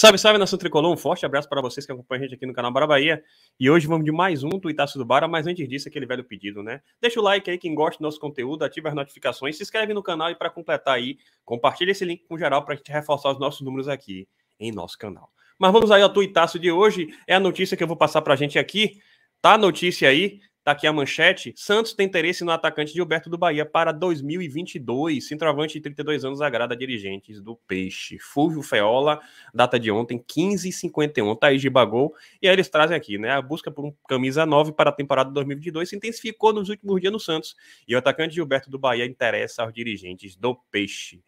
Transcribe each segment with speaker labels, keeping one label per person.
Speaker 1: Salve, salve, nação tricolor. Um forte abraço para vocês que acompanham a gente aqui no canal Bara Bahia. E hoje vamos de mais um Tuitaço do Bara, mas antes disso, aquele velho pedido, né? Deixa o like aí, quem gosta do nosso conteúdo, ativa as notificações, se inscreve no canal e para completar aí, compartilha esse link com geral para a gente reforçar os nossos números aqui em nosso canal. Mas vamos aí ao Tuitaço de hoje. É a notícia que eu vou passar para a gente aqui. Tá a notícia aí Tá aqui a manchete. Santos tem interesse no atacante Gilberto do Bahia para 2022. Centroavante de 32 anos agrada dirigentes do Peixe. Fulvio Feola, data de ontem, 15h51. Thaís de Bagol. E aí eles trazem aqui, né? A busca por um camisa 9 para a temporada 2022 se intensificou nos últimos dias no Santos. E o atacante Gilberto do Bahia interessa aos dirigentes do Peixe.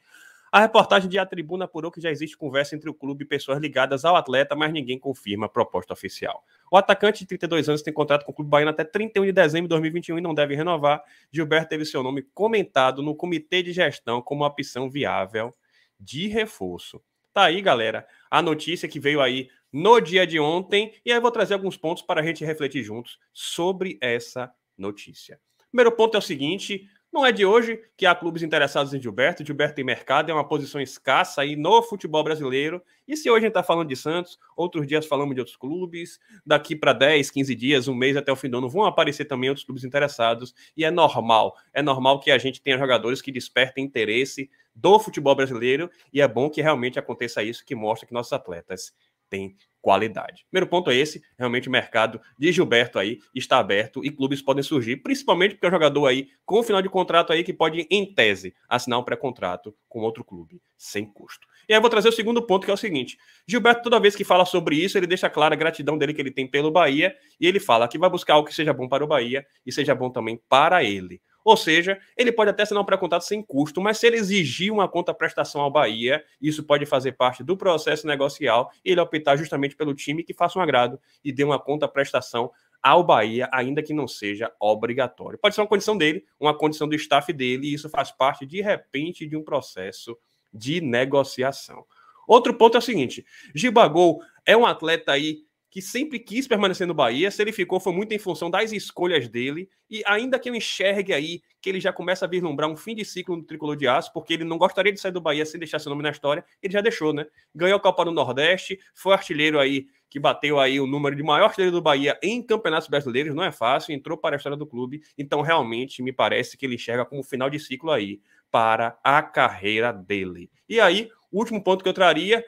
Speaker 1: A reportagem de A Tribuna apurou que já existe conversa entre o clube e pessoas ligadas ao atleta, mas ninguém confirma a proposta oficial. O atacante de 32 anos tem contrato com o Clube Baiano até 31 de dezembro de 2021 e não deve renovar. Gilberto teve seu nome comentado no comitê de gestão como opção viável de reforço. Tá aí, galera, a notícia que veio aí no dia de ontem. E aí eu vou trazer alguns pontos para a gente refletir juntos sobre essa notícia. Primeiro ponto é o seguinte: não é de hoje que há clubes interessados em Gilberto. Gilberto tem mercado, é uma posição escassa aí no futebol brasileiro. E se hoje a gente está falando de Santos, outros dias falamos de outros clubes. Daqui para 10, 15 dias, um mês até o fim do ano, vão aparecer também outros clubes interessados. E é normal. É normal que a gente tenha jogadores que despertem interesse do futebol brasileiro. E é bom que realmente aconteça isso, que mostra que nossos atletas tem qualidade. Primeiro ponto é esse, realmente o mercado de Gilberto aí está aberto e clubes podem surgir, principalmente porque é jogador aí com final de contrato aí que pode, em tese, assinar um pré-contrato com outro clube sem custo. E aí eu vou trazer o segundo ponto, que é o seguinte, Gilberto toda vez que fala sobre isso, ele deixa clara a gratidão dele que ele tem pelo Bahia e ele fala que vai buscar algo que seja bom para o Bahia e seja bom também para ele. Ou seja, ele pode até assinar um pré-contrato sem custo, mas se ele exigir uma conta-prestação ao Bahia, isso pode fazer parte do processo negocial e ele optar justamente pelo time que faça um agrado e dê uma conta-prestação ao Bahia, ainda que não seja obrigatório. Pode ser uma condição dele, uma condição do staff dele, e isso faz parte, de repente, de um processo de negociação. Outro ponto é o seguinte: Gibagol é um atleta aí que sempre quis permanecer no Bahia. Se ele ficou, foi muito em função das escolhas dele. E ainda que eu enxergue aí que ele já começa a vislumbrar um fim de ciclo no tricolor de aço, porque ele não gostaria de sair do Bahia sem deixar seu nome na história, ele já deixou, né? Ganhou a Copa do Nordeste, foi artilheiro aí que bateu aí o número de maior artilheiro do Bahia em campeonatos brasileiros, não é fácil, entrou para a história do clube. Então, realmente, me parece que ele enxerga como final de ciclo aí para a carreira dele. E aí, último ponto que eu traria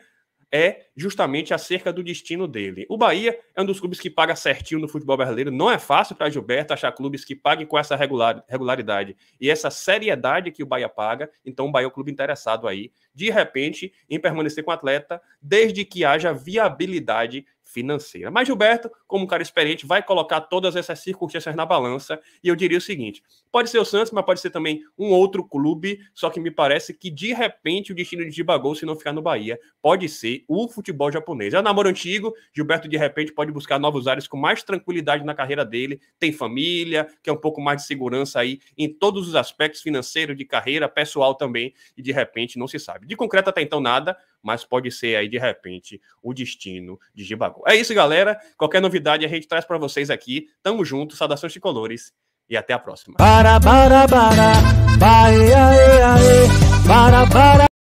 Speaker 1: é justamente acerca do destino dele. O Bahia é um dos clubes que paga certinho no futebol brasileiro. Não é fácil para Gilberto achar clubes que paguem com essa regularidade e essa seriedade que o Bahia paga. Então, o Bahia é um clube interessado aí, de repente, em permanecer com o atleta, desde que haja viabilidade financeira. Mas Gilberto, como um cara experiente, vai colocar todas essas circunstâncias na balança. E eu diria o seguinte: pode ser o Santos, mas pode ser também um outro clube. Só que me parece que de repente o destino de Gibagol, se não ficar no Bahia, pode ser o futebol japonês. É um namoro antigo. Gilberto, de repente, pode buscar novos ares com mais tranquilidade na carreira dele. Tem família, que é um pouco mais de segurança aí em todos os aspectos financeiro, de carreira, pessoal também. E de repente, não se sabe. De concreto até então, nada mas pode ser aí de repente o destino de Gibagol. É isso, galera. Qualquer novidade a gente traz para vocês aqui. Tamo junto, saudações de colores e até a próxima. Para, para, para. aê, aê. Para, para.